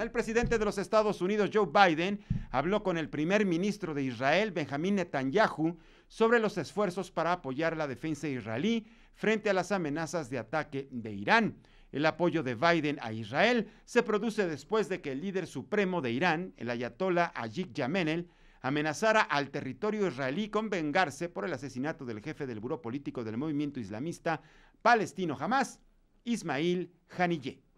El presidente de los Estados Unidos, Joe Biden, habló con el primer ministro de Israel, Benjamín Netanyahu, sobre los esfuerzos para apoyar la defensa israelí frente a las amenazas de ataque de Irán. El apoyo de Biden a Israel se produce después de que el líder supremo de Irán, el ayatollah Ayik Yamenel, amenazara al territorio israelí con vengarse por el asesinato del jefe del buro político del movimiento islamista palestino Hamas, Ismail Haniyeh.